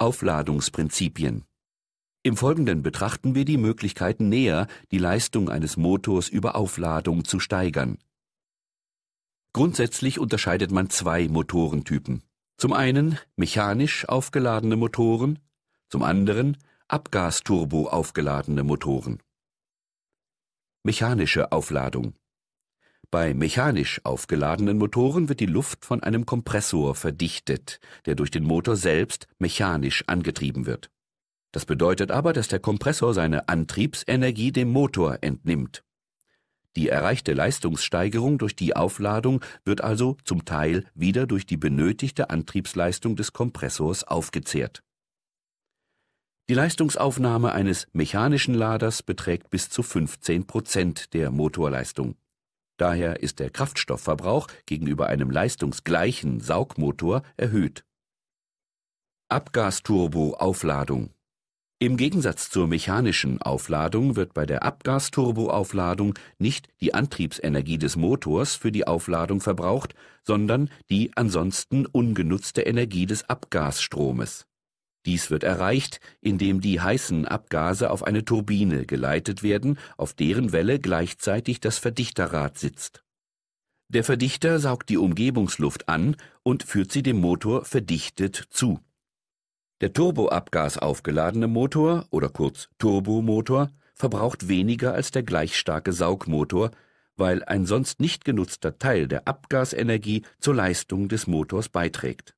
Aufladungsprinzipien. Im Folgenden betrachten wir die Möglichkeiten näher, die Leistung eines Motors über Aufladung zu steigern. Grundsätzlich unterscheidet man zwei Motorentypen. Zum einen mechanisch aufgeladene Motoren, zum anderen Abgasturbo aufgeladene Motoren. Mechanische Aufladung bei mechanisch aufgeladenen Motoren wird die Luft von einem Kompressor verdichtet, der durch den Motor selbst mechanisch angetrieben wird. Das bedeutet aber, dass der Kompressor seine Antriebsenergie dem Motor entnimmt. Die erreichte Leistungssteigerung durch die Aufladung wird also zum Teil wieder durch die benötigte Antriebsleistung des Kompressors aufgezehrt. Die Leistungsaufnahme eines mechanischen Laders beträgt bis zu 15 Prozent der Motorleistung Daher ist der Kraftstoffverbrauch gegenüber einem leistungsgleichen Saugmotor erhöht. Abgasturbo-Aufladung im Gegensatz zur mechanischen Aufladung wird bei der Abgasturboaufladung nicht die Antriebsenergie des Motors für die Aufladung verbraucht, sondern die ansonsten ungenutzte Energie des Abgasstromes dies wird erreicht, indem die heißen Abgase auf eine Turbine geleitet werden, auf deren Welle gleichzeitig das Verdichterrad sitzt. Der Verdichter saugt die Umgebungsluft an und führt sie dem Motor verdichtet zu. Der Turboabgas aufgeladene Motor oder kurz Turbomotor verbraucht weniger als der gleichstarke Saugmotor, weil ein sonst nicht genutzter Teil der Abgasenergie zur Leistung des Motors beiträgt.